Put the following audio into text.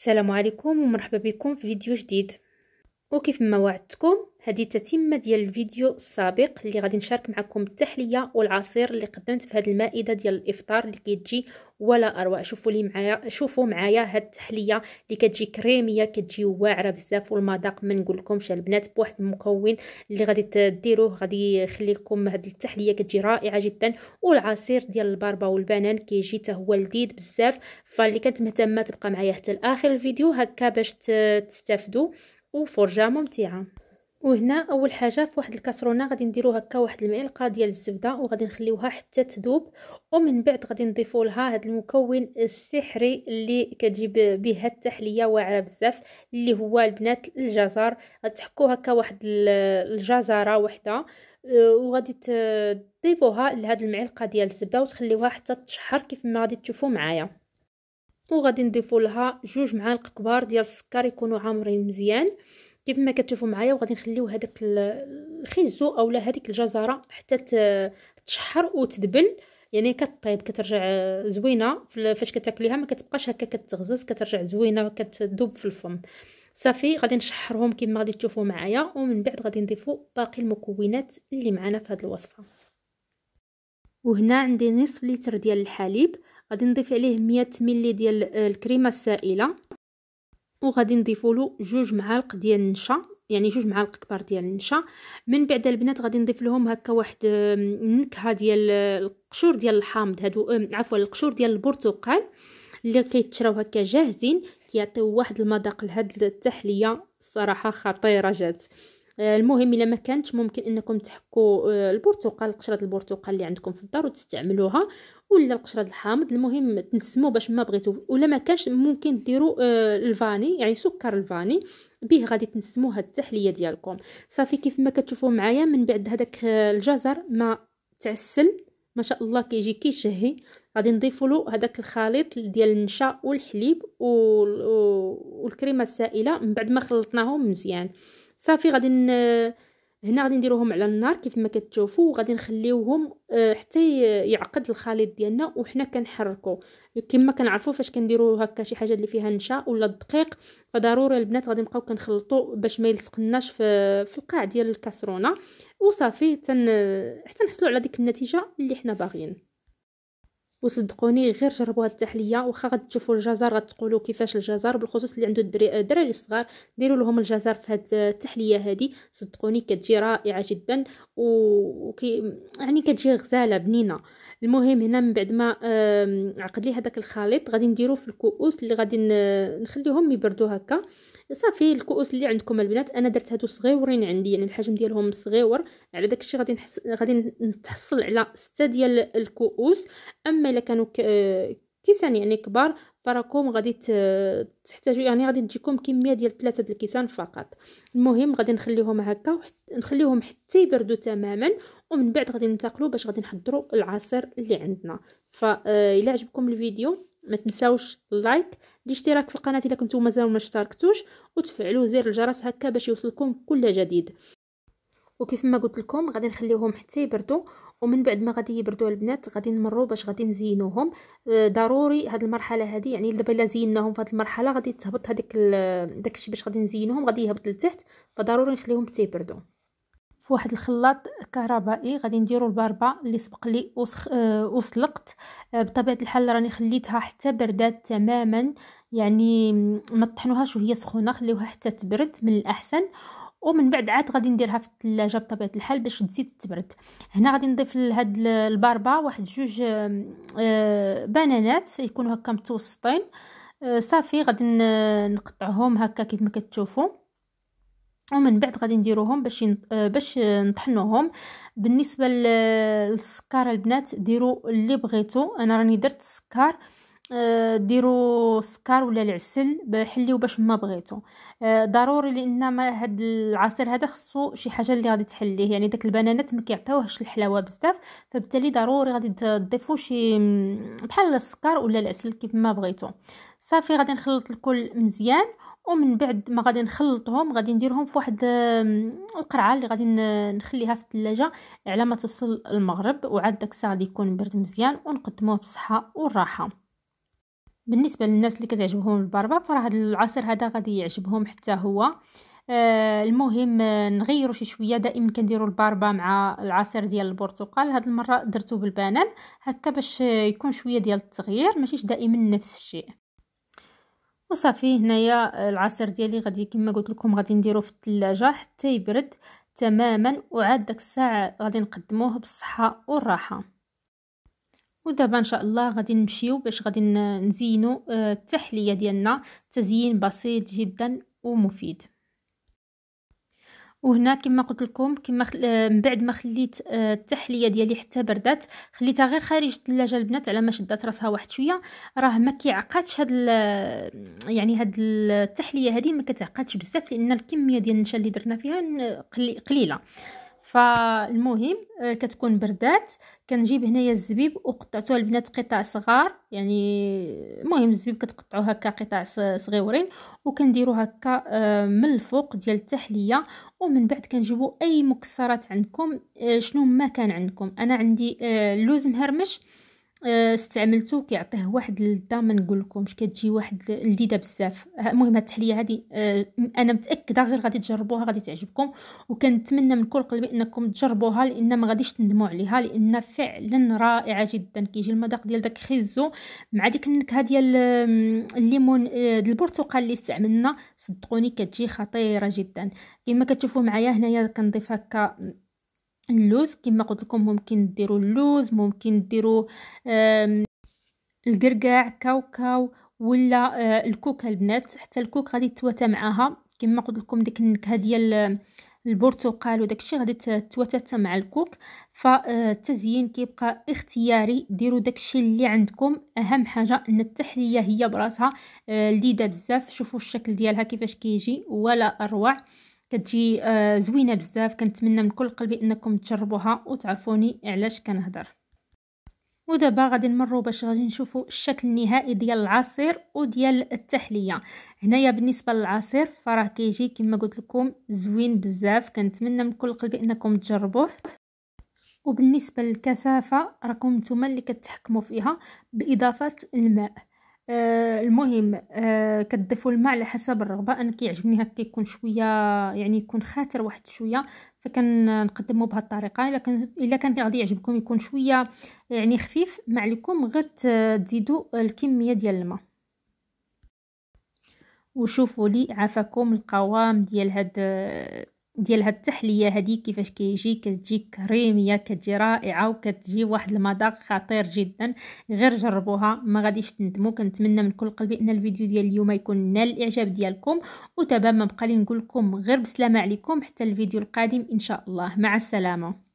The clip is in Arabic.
السلام عليكم ومرحبا بكم في فيديو جديد وكيف ما وعدتكم هذه تتمه ديال الفيديو السابق اللي غادي نشارك معكم التحليه والعصير اللي قدمت في هذه المائده ديال الافطار اللي كتجي ولا اروع شوفوا لي معايا شوفوا معايا هاد التحليه اللي كتجي كريميه كتجي واعره بزاف والمذاق ما نقولكمش البنات بواحد المكون اللي غادي ديروه غادي يخلي لكم هاد التحليه كتجي رائعه جدا والعصير ديال الباربا والبنان كيجي حتى هو لذيذ بزاف فاللي كانت مهتمه تبقى معايا حتى لاخر الفيديو هكا باش تستافدوا وفرجه ممتعه وهنا اول حاجه في واحد الكاسرونه غادي نديرو هكا واحد المعلقه ديال الزبده وغادي نخليوها حتى تذوب ومن بعد غادي نضيفوا لها هذا المكون السحري اللي كتجيب به التحليه واعره بزاف اللي هو البنات الجزر غتحكو هكا واحد الجزره وحده آه، وغادي تضيفوها لهاد المعلقه ديال الزبده وتخليوها حتى تشحر كيف ما غادي تشوفوا معايا وغادي نضيفوا لها جوج معالق كبار ديال السكر يكونوا عامرين مزيان كيف ما كتشوفوا معايا وغادي نخليو هذاك الخيزو اولا هذيك الجزره حتى تشحر وتدبل يعني كطيب كترجع زوينه فاش كتاكليها ما كتبقاش هكا كتغزز كترجع زوينه وكتذوب في الفم صافي غادي نشحرهم كما غادي تشوفوا معايا ومن بعد غادي نضيفوا باقي المكونات اللي معنا في هذه الوصفه وهنا عندي نصف لتر ديال الحليب غادي نضيف عليه 100 ملي ديال الكريمه السائله وغادي نضيفوا له جوج معالق ديال النشا يعني جوج معالق كبار ديال النشا من بعد البنات غادي نضيف لهم هكا واحد النكهه ديال القشور ديال الحامض هادو عفوا القشور ديال البرتقال اللي كيتشراو هكا جاهزين كيعطيو واحد المذاق لهاد التحليه الصراحه خطيره جات آه، المهم الا ما كانتش ممكن انكم تحكوا آه، البرتقال قشره البرتقال اللي عندكم في الدار وتستعملوها ولا القشره الحامض المهم تنسمو باش ما بغيتو ولا ما كانش ممكن ديروا آه، الفاني يعني سكر الفاني به غادي تنسمو هاد التحليه ديالكم صافي كيف ما كتشوفوا معايا من بعد هذاك الجزر ما تعسل ما شاء الله كيجي كيشهي غادي نضيفوا له هذاك الخليط ديال النشا والحليب والكريمه السائله من بعد ما خلطناهم مزيان صافي غادي هنا غادي نديروهم على النار كيف ما كتشوفوا وغادي نخليوهم آه، حتى يعقد الخليط ديالنا وحنا كنحركو كما كنعرفوا فاش كنديروا هكا شي حاجه اللي فيها نشا ولا الدقيق فضروري البنات غادي نبقاو كنخلطوا باش ما يلصقناش في, في القاع ديال الكاسرونه وصافي تن حتى نحصلوا على ديك النتيجه اللي حنا باغيين وصدقوني غير هاد التحليه واخا غتشوفوا الجزر غتقولوا كيفاش الجزر بالخصوص اللي عنده الدراري الصغار ديروا لهم الجزر في هاد التحليه هادي صدقوني كتجي رائعه جدا وكي يعني كتجي غزاله بنينه المهم هنا من بعد ما عقد لي هذاك الخليط غادي نديرو في الكؤوس اللي غادي نخليهم يبردو هكا صافي الكؤوس اللي عندكم البنات انا درت هادو صغيورين عندي يعني الحجم ديالهم صغيور على داك الشيء غادي غادي نتحصل على ستة ديال الكؤوس اما الا كانوا ك... كيسان يعني كبار فراكم غادي تحتاجوا يعني غادي تجيكم كميه ديال ثلاثه د الكيسان فقط المهم غادي نخليهم هكا نخليهم حتى يبردوا تماما ومن بعد غادي ننتقلوا باش غادي نحضروا العصير اللي عندنا فإلا آه، عجبكم الفيديو ما تنساوش اللايك الاشتراك في القناه الا كنتو مازال ما اشتركتوش وتفعلوا زر الجرس هكا باش يوصلكم كل جديد وكيف ما قلت لكم غادي نخليوهم حتى يبردوا ومن بعد ما غادي يبردوا البنات غادي نمروا باش غادي نزينوهم آه، ضروري هذه المرحله هذه يعني دابا الا زيناهم في هذه المرحله غادي تهبط داك داكشي باش غادي نزينوهم غادي يهبط لتحت فضروري نخليهم حتى يبردوا في واحد الخلاط كهربائي غادي نديرو الباربه اللي سبق لي آه، وسلقت آه، بطبيعه الحال راني خليتها حتى بردات تماما يعني ما طحنوهاش وهي سخونه خليوها حتى تبرد من الاحسن ومن بعد عاد غادي نديرها في الثلاجه بطبيعه الحال باش تزيد تبرد هنا غادي نضيف لهاد الباربا واحد جوج آه، بنانات يكونوا هكا متوسطين آه، صافي غادي نقطعهم هكا كيف ما كتشوفوا ومن بعد غادي نديروهم باش آه، باش نطحنوهم بالنسبه للسكر البنات ديروا اللي بغيتو انا راني درت السكر آه، ديروا السكر ولا العسل حليو باش ما بغيتو آه، ضروري لان ما هاد العصير هذا خصو شي حاجه اللي غادي تحليه يعني داك البنانات ما كيعطيوهش الحلاوه بزاف فبالتالي ضروري غادي تضيفوا شي بحال السكر ولا العسل كيف ما بغيتو صافي غادي نخلط الكل مزيان ومن بعد ما غادي نخلطهم غادي نديرهم في واحد القرعه اللي غادي نخليها في الثلاجه على ما توصل المغرب وعاد داك الساعه غادي يكون برد مزيان ونقدموه بالصحه والراحه بالنسبه للناس اللي كتعجبهم البربه فراه هذا العصير هذا غادي يعجبهم حتى هو آه، المهم آه، نغيروا شي شويه دائما كنديروا الباربا مع العصير ديال البرتقال هاد المره درتو بالبنان هكا باش آه، يكون شويه ديال التغيير ماشي دائما نفس الشيء وصافي هنايا العصير ديالي غادي كما قلت لكم غادي نديروه في الثلاجه حتى يبرد تماما وعاد داك الساعه غادي نقدموه بالصحه والراحه ودابا ان شاء الله غادي نمشيو باش غادي نزينو آه، التحليه ديالنا تزيين بسيط جدا ومفيد وهنا كما قلت لكم كما خل... آه، من بعد ما خليت آه، التحليه ديالي حتى بردات خليتها غير خارج الثلاجه البنات على ما شدات راسها واحد شويه راه ما كيعقدش هاد ال... يعني هاد التحليه هذه ما كتعقدش بزاف لان الكميه ديال النشا اللي درنا فيها قليله فالمهم آه، كتكون بردات كنجيب هنايا الزبيب وقطعته البنات قطع صغار يعني المهم الزبيب كتقطعوه هكا قطع صغيورين وكنديروا هكا آه، من الفوق ديال التحليه ومن بعد كنجيبو اي مكسرات عندكم آه، شنو ما كان عندكم انا عندي اللوز مهرمش أه، استعملته كيعطيه واحد اللذه ما نقولكمش كتجي واحد لذيذه بزاف المهم هاد التحليه هادي أه، انا متاكده غير غادي تجربوها غادي تعجبكم وكنتمنى من كل قلبي انكم تجربوها لان ما غاديش تندموا عليها لان فعلا رائعه جدا كيجي المذاق ديال داك خيزو مع ديك النكهه ديال الليمون أه، البرتقال اللي استعملنا صدقوني كتجي خطيره جدا كما كتشوفوا معايا هنايا كنضيف هكا اللوز كما قلت لكم ممكن ديروا اللوز ممكن ديروا القرقاع كاوكاو ولا آه، الكوكا البنات حتى الكوك غادي تتواتى معاها كما قلت لكم ديك النكهه ديال البرتقال وداكشي غادي تتواتى مع الكوك فالتزيين آه، كيبقى اختياري ديروا داكشي اللي عندكم اهم حاجه ان التحليه هي براسها آه، لذيذه بزاف شوفوا الشكل ديالها كيفاش كيجي ولا اروع كتجي آه، زوينه بزاف كنتمنى من كل قلبي انكم تجربوها وتعرفوني علاش كنهضر ودابا غادي نمروا باش غادي نشوفوا الشكل النهائي ديال العصير وديال التحليه هنايا بالنسبه للعصير فراه كيجي كما قلت لكم زوين بزاف كنتمنى من كل قلبي انكم تجربوه وبالنسبه للكثافه راكم نتوما اللي كتحكموا فيها باضافه الماء آه المهم آه كتضيفوا الماء على حسب الرغبه انا كيعجبني هكا يكون شويه يعني يكون خاتر واحد شويه فكنقدمه بهذه الطريقه الا كان الا كان غادي يعجبكم يكون شويه يعني خفيف ما عليكم غير تزيدوا الكميه ديال الماء وشوفوا لي عافاكم القوام ديال هاد آه، ديال هاد التحليه هادي كيفاش كيجي كتجي كريميه كتجي رائعه وكتجي واحد المذاق خطير جدا غير جربوها ما غاديش تندموا كنتمنى من كل قلبي ان الفيديو ديال اليوم يكون نال الاعجاب ديالكم وتبا ما بقى لي نقول لكم غير بسلامه عليكم حتى الفيديو القادم ان شاء الله مع السلامه